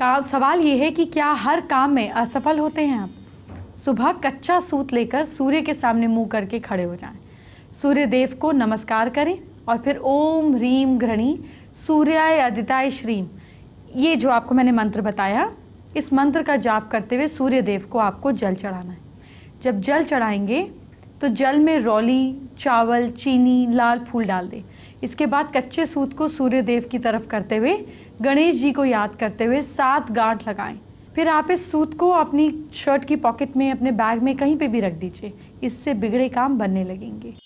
का सवाल ये है कि क्या हर काम में असफल होते हैं आप सुबह कच्चा सूत लेकर सूर्य के सामने मुंह करके खड़े हो जाएं सूर्य देव को नमस्कार करें और फिर ओम ह्रीम घृणी सूर्याय अदिताय श्रीम ये जो आपको मैंने मंत्र बताया इस मंत्र का जाप करते हुए सूर्य देव को आपको जल चढ़ाना है जब जल चढ़ाएंगे तो जल में रौली चावल चीनी लाल फूल डाल दें इसके बाद कच्चे सूत को सूर्य देव की तरफ करते हुए गणेश जी को याद करते हुए सात गांठ लगाएं फिर आप इस सूत को अपनी शर्ट की पॉकेट में अपने बैग में कहीं पे भी रख दीजिए इससे बिगड़े काम बनने लगेंगे